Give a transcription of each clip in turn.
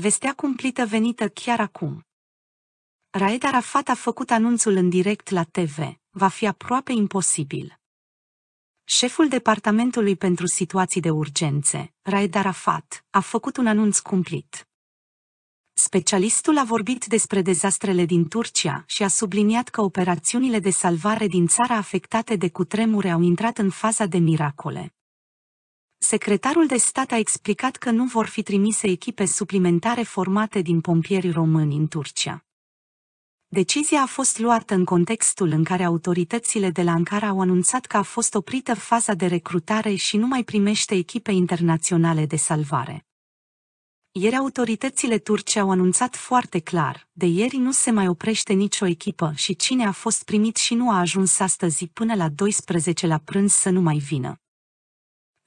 vestea cumplită venită chiar acum. Raed Arafat a făcut anunțul în direct la TV, va fi aproape imposibil. Șeful Departamentului pentru Situații de Urgențe, Raed Arafat, a făcut un anunț cumplit. Specialistul a vorbit despre dezastrele din Turcia și a subliniat că operațiunile de salvare din țara afectate de cutremure au intrat în faza de miracole. Secretarul de stat a explicat că nu vor fi trimise echipe suplimentare formate din pompieri români în Turcia. Decizia a fost luată în contextul în care autoritățile de la Ankara au anunțat că a fost oprită faza de recrutare și nu mai primește echipe internaționale de salvare. Ieri autoritățile turce au anunțat foarte clar, de ieri nu se mai oprește nicio echipă și cine a fost primit și nu a ajuns astăzi până la 12 la prânz să nu mai vină.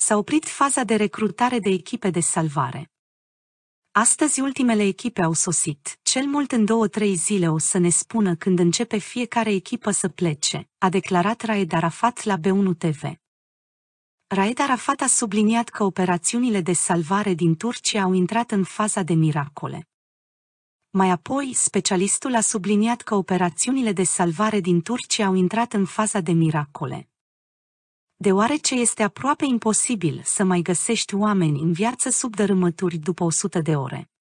S-a oprit faza de recrutare de echipe de salvare. Astăzi ultimele echipe au sosit, cel mult în două-trei zile o să ne spună când începe fiecare echipă să plece, a declarat Raed Arafat la B1 TV. Raed Arafat a subliniat că operațiunile de salvare din Turcia au intrat în faza de miracole. Mai apoi, specialistul a subliniat că operațiunile de salvare din Turcia au intrat în faza de miracole, deoarece este aproape imposibil să mai găsești oameni în viață sub dărâmături după 100 de ore.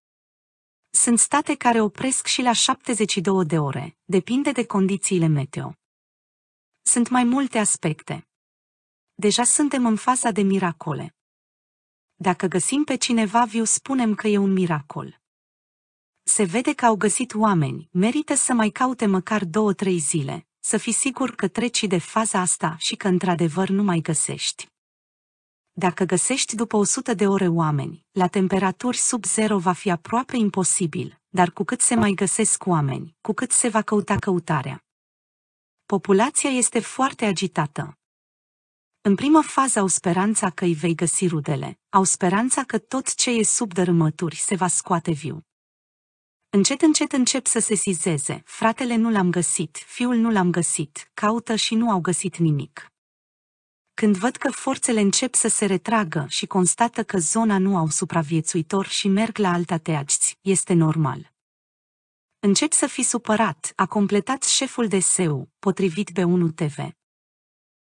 Sunt state care opresc și la 72 de ore, depinde de condițiile meteo. Sunt mai multe aspecte. Deja suntem în faza de miracole. Dacă găsim pe cineva viu, spunem că e un miracol. Se vede că au găsit oameni, merită să mai caute măcar două-trei zile, să fii sigur că treci de faza asta și că într-adevăr nu mai găsești. Dacă găsești după 100 de ore oameni, la temperaturi sub zero va fi aproape imposibil, dar cu cât se mai găsesc oameni, cu cât se va căuta căutarea. Populația este foarte agitată. În primă fază au speranța că îi vei găsi rudele, au speranța că tot ce e sub dărâmături se va scoate viu. Încet, încet încep să se sizeze. Fratele nu l-am găsit, fiul nu l-am găsit, caută și nu au găsit nimic. Când văd că forțele încep să se retragă și constată că zona nu au supraviețuitor și merg la alta teagți, este normal. Încep să fi supărat, a completat șeful de SEU, potrivit B1 TV.